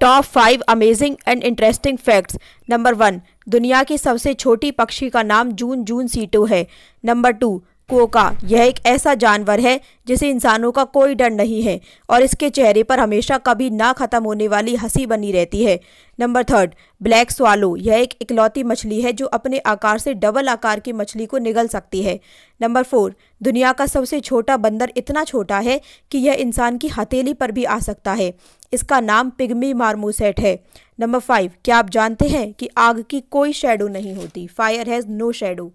top five amazing and interesting facts number one दुनिया की सबसे छोटी पक्षी का नाम जून जून सीटू है नंबर टू कोका यह एक ऐसा जानवर है जिसे इंसानों का कोई डर नहीं है और इसके चेहरे पर हमेशा कभी ना खत्म होने वाली हंसी बनी रहती है नंबर थर्ड ब्लैक स्वालो यह एक इकलौती मछली है जो अपने आकार से डबल आकार की मछली को निगल सकती है नंबर फोर दुनिया का सबसे छोटा बंदर इतना छोटा है कि यह इंसान की हथेली पर भी आ सकता है इसका नाम पिगमी मार्मोसेट है नंबर फाइव क्या आप जानते हैं कि आग की कोई शेडो नहीं होती फायर हैज़ नो शेडो